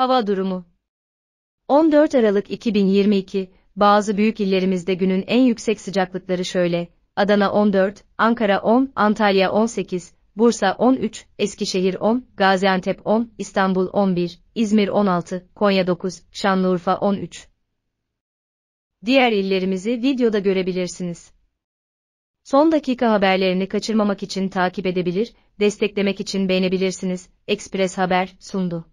Hava durumu 14 Aralık 2022, bazı büyük illerimizde günün en yüksek sıcaklıkları şöyle, Adana 14, Ankara 10, Antalya 18, Bursa 13, Eskişehir 10, Gaziantep 10, İstanbul 11, İzmir 16, Konya 9, Şanlıurfa 13. Diğer illerimizi videoda görebilirsiniz. Son dakika haberlerini kaçırmamak için takip edebilir, desteklemek için beğenebilirsiniz. Express Haber sundu.